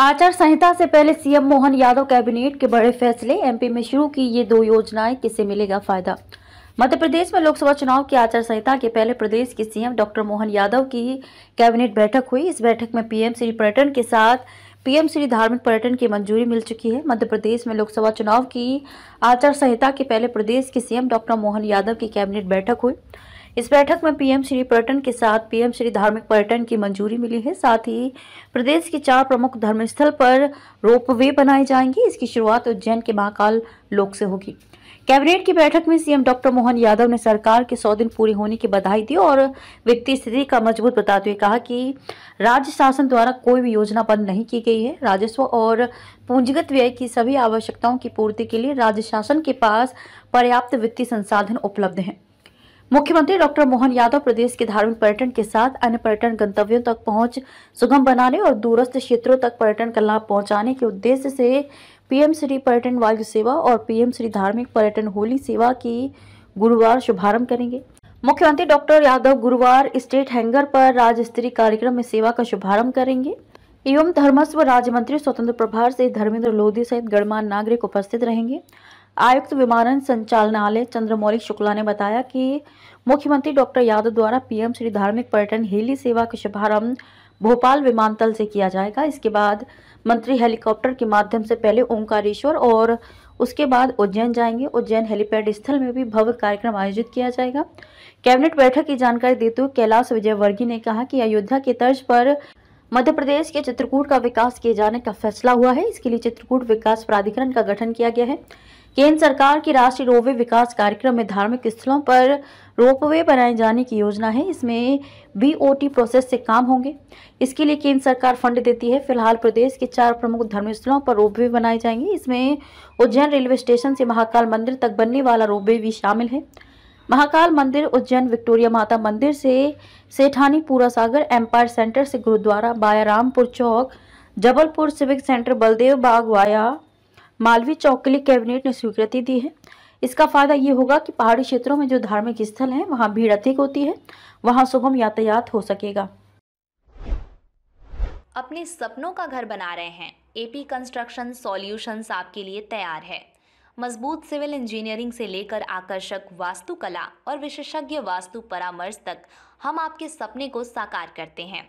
आचार संहिता से पहले सीएम मोहन यादव कैबिनेट के बड़े फैसले एमपी में शुरू की ये दो योजनाएं किसे मिलेगा फायदा मध्य प्रदेश में लोकसभा चुनाव की आचार संहिता के पहले प्रदेश के सीएम डॉक्टर मोहन यादव की कैबिनेट बैठक हुई इस बैठक में पीएम श्री पर्यटन के साथ पीएम श्री धार्मिक पर्यटन की मंजूरी मिल चुकी है मध्य प्रदेश में लोकसभा चुनाव की आचार संहिता के पहले प्रदेश के सीएम डॉक्टर मोहन यादव की कैबिनेट बैठक हुई इस बैठक में पीएम श्री पर्यटन के साथ पीएम श्री धार्मिक पर्यटन की मंजूरी मिली है साथ ही प्रदेश के चार प्रमुख धर्मस्थल पर रोप वे बनाए जाएंगे इसकी शुरुआत उज्जैन के महाकाल लोक से होगी कैबिनेट की बैठक में सीएम डॉक्टर मोहन यादव ने सरकार के सौ दिन पूरे होने की बधाई दी और वित्तीय स्थिति का मजबूत बताते हुए कहा कि राज्य शासन द्वारा कोई भी योजना बंद नहीं की गई है राजस्व और पूंजीगत व्यय की सभी आवश्यकताओं की पूर्ति के लिए राज्य शासन के पास पर्याप्त वित्तीय संसाधन उपलब्ध हैं मुख्यमंत्री डॉक्टर मोहन यादव प्रदेश के धार्मिक पर्यटन के साथ अन्य पर्यटन गंतव्यों तक पहुंच सुगम बनाने और दूरस्थ क्षेत्रों तक पर्यटन का लाभ पहुंचाने के उद्देश्य से पीएम श्री पर्यटन वायु सेवा और पीएम श्री धार्मिक पर्यटन होली सेवा की गुरुवार शुभारंभ करेंगे मुख्यमंत्री डॉक्टर यादव गुरुवार स्टेट हैंगर पर राज्य स्तरीय कार्यक्रम में सेवा का शुभारंभ करेंगे एवं धर्मस्व राज्य मंत्री स्वतंत्र प्रभार से धर्मेंद्र लोधी सहित गणमान्य नागरिक उपस्थित रहेंगे आयुक्त विमानन संचालनालय चंद्रमौलिक शुक्ला ने बताया कि मुख्यमंत्री डॉक्टर यादव द्वारा पीएम श्री धार्मिक पर्यटन हेली सेवा का शुभारंभ भोपाल विमानतल से किया जाएगा इसके बाद मंत्री हेलीकॉप्टर के माध्यम से पहले ओंकारेश्वर और उसके बाद उज्जैन जाएंगे उज्जैन हेलीपैड स्थल में भी भव्य कार्यक्रम आयोजित किया जाएगा कैबिनेट बैठक की जानकारी देते हुए कैलाश विजयवर्गीय ने कहा कि अयोध्या के तर्ज पर मध्य प्रदेश के चित्रकूट का विकास किए जाने का फैसला हुआ है इसके लिए चित्रकूट विकास प्राधिकरण का गठन किया गया है केंद्र सरकार की राष्ट्रीय रोपवे विकास कार्यक्रम में धार्मिक स्थलों पर रोपवे बनाए जाने की योजना है इसमें बीओटी प्रोसेस से काम होंगे इसके लिए केंद्र सरकार फंड देती है फिलहाल प्रदेश के चार प्रमुख धर्म स्थलों पर रोपवे बनाए जाएंगे इसमें उज्जैन रेलवे स्टेशन से महाकाल मंदिर तक बनने वाला रोपवे भी शामिल है महाकाल मंदिर उज्जैन विक्टोरिया माता मंदिर से सेठानी पूरा सागर एम्पायर सेंटर से gurdwara via Rampur chowk Jabalpur civic centre Baldev Bagh via Malvi chowk के लिए कैबिनेट ने स्वीकृति दी है इसका फायदा ये होगा कि पहाड़ी क्षेत्रों में जो धार्मिक स्थल हैं वहाँ भीड़ अधिक होती है वहाँ सुगम यातायात हो सकेगा अपने सपनों का घर बना रहे हैं एपी कंस्ट्रक्शन सॉल्यूशंस आपके लिए तैयार है मजबूत सिविल इंजीनियरिंग से लेकर आकर्षक वास्तुकला और विशेषज्ञ वास्तु परामर्श तक हम आपके सपने को साकार करते हैं